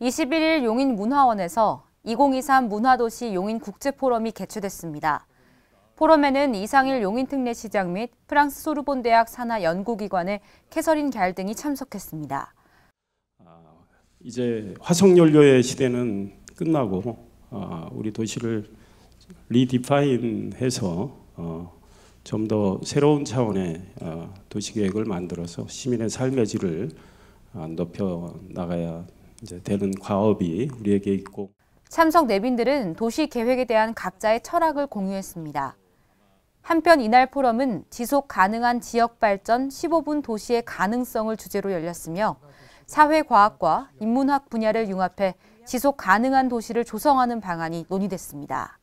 21일 용인 문화원에서 2023 문화도시 용인 국제포럼이 개최됐습니다. 포럼에는 이상일 용인특례시장 및 프랑스 소르본 대학 산하 연구기관의 캐서린 갤 등이 참석했습니다. 아, 이제 화석연료의 시대는 끝나고 아, 우리 도시를 리디파인해서 어, 좀더 새로운 차원의 아, 도시계획을 만들어서 시민의 삶의 질을 높여 나가야 이제 되는 과업이 우리에게 있고 참석 내빈들은 도시 계획에 대한 각자의 철학을 공유했습니다. 한편 이날 포럼은 지속 가능한 지역 발전 15분 도시의 가능성을 주제로 열렸으며 사회과학과 인문학 분야를 융합해 지속 가능한 도시를 조성하는 방안이 논의됐습니다.